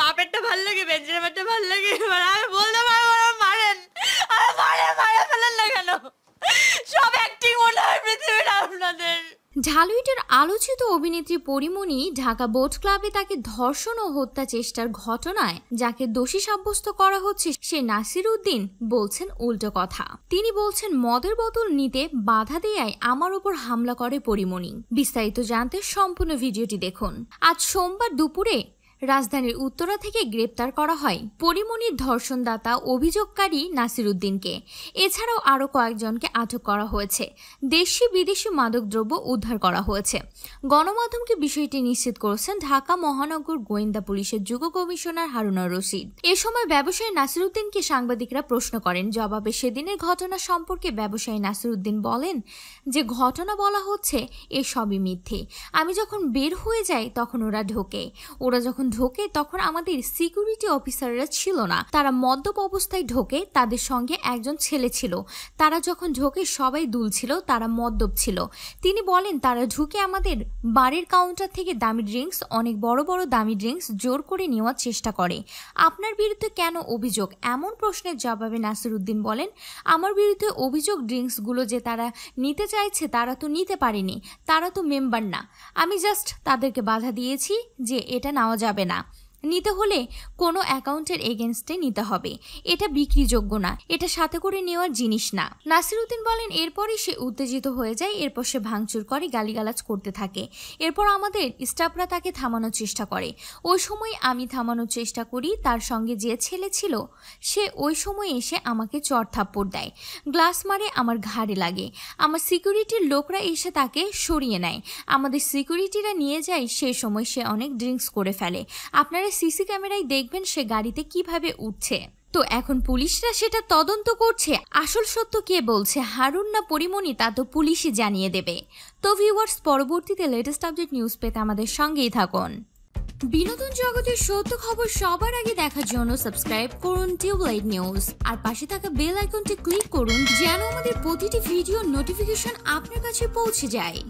বাপেরটা ভাল লাগে বেঞ্জামিনটা ভাল লাগে এবার আমি বলতে পারবো না মারেন আর মারে ফেলেন না কেন সব অ্যাক্টিং মনে হয় আপনাদের ঝালুইটের আলোচিত অভিনেত্রী পরিমণি ঢাকা বোট ক্লাবে তাকে ধর্ষণ ও হত্যা চেষ্টার ঘটনায় যাকে দোষী সাব্যস্ত করা হচ্ছে সে নাসির উদ্দিন বলছেন উল্টো কথা তিনি বলছেন মদের বোতল নিতে বাধা দেয়ায় আমার ওপর হামলা করে পরিমণি বিস্তারিত জানতে সম্পূর্ণ ভিডিওটি দেখুন আজ সোমবার দুপুরে রাজধানীর উত্তরা থেকে গ্রেপ্তার করা হয় পরিমণির ধর্ষণদাতা অভিযোগকারী নাসির উদ্দিনকে এছাড়াও আরও কয়েকজনকে আটক করা হয়েছে দেশি বিদেশি মাদকদ্রব্য উদ্ধার করা হয়েছে গণমাধ্যমকে বিষয়টি নিশ্চিত করেছেন ঢাকা মহানগর গোয়েন্দা পুলিশের যুগ কমিশনার হারুনা রশিদ এ সময় ব্যবসায়ী নাসির উদ্দিনকে সাংবাদিকরা প্রশ্ন করেন জবাবে সেদিনের ঘটনা সম্পর্কে ব্যবসায়ী নাসির উদ্দিন বলেন যে ঘটনা বলা হচ্ছে এ সবই মিথ্যে আমি যখন বের হয়ে যাই তখন ওরা ঢোকে ওরা যখন ঢোকে তখন আমাদের সিকিউরিটি অফিসাররা ছিল না তারা মদ্যপ অবস্থায় ঢোকে তাদের সঙ্গে একজন ছেলে ছিল তারা যখন ঢোকে সবাই দুলছিল তারা মদ্যপ ছিল তিনি বলেন তারা ঢুকে আমাদের বাড়ির কাউন্টার থেকে দামি ড্রিঙ্কস অনেক বড় বড় দামি ড্রিঙ্কস জোর করে নেওয়ার চেষ্টা করে আপনার বিরুদ্ধে কেন অভিযোগ এমন প্রশ্নের জবাবে নাসিরুদ্দিন বলেন আমার বিরুদ্ধে অভিযোগ ড্রিঙ্কসগুলো যে তারা নিতে চাইছে তারা তো নিতে পারেনি তারা তো মেম্বার না আমি জাস্ট তাদেরকে বাধা দিয়েছি যে এটা নেওয়া যাবে না নিতে হলে কোনো অ্যাকাউন্টের এগেনস্টে নিতে হবে এটা বিক্রিযোগ্য না এটা সাথে করে নেওয়ার জিনিস না উদ্দিন বলেন এরপরই সে উত্তেজিত হয়ে যায় এরপর সে ভাঙচুর করে গালিগালাজ করতে থাকে এরপর আমাদের স্টাফরা তাকে থামানোর চেষ্টা করে ওই সময় আমি থামানোর চেষ্টা করি তার সঙ্গে যে ছেলে ছিল সে ওই সময় এসে আমাকে চর থাপ্পড় দেয় গ্লাস মারে আমার ঘাড়ে লাগে আমার সিকিউরিটির লোকরা এসে তাকে সরিয়ে নেয় আমাদের সিকিউরিটিরা নিয়ে যায় সেই সময় সে অনেক ড্রিঙ্কস করে ফেলে আপনারা আপনারা সিসি ক্যামেরায় দেখবেন সে গাড়িতে কিভাবে উঠছে তো এখন পুলিশরা সেটা তদন্ত করছে আসল সত্য কে বলছে হারুন না পরিমণি তা তো পুলিশই জানিয়ে দেবে তো ভিউয়ার্স পরবর্তীতে লেটেস্ট আপডেট নিউজ পেতে আমাদের সঙ্গেই থাকুন বিনোদন জগতের সত্য খবর সবার আগে দেখার জন্য সাবস্ক্রাইব করুন টিউবলাইট নিউজ আর পাশে থাকা বেল আইকনটি ক্লিক করুন যেন আমাদের প্রতিটি ভিডিও নোটিফিকেশন আপনার কাছে পৌঁছে যায়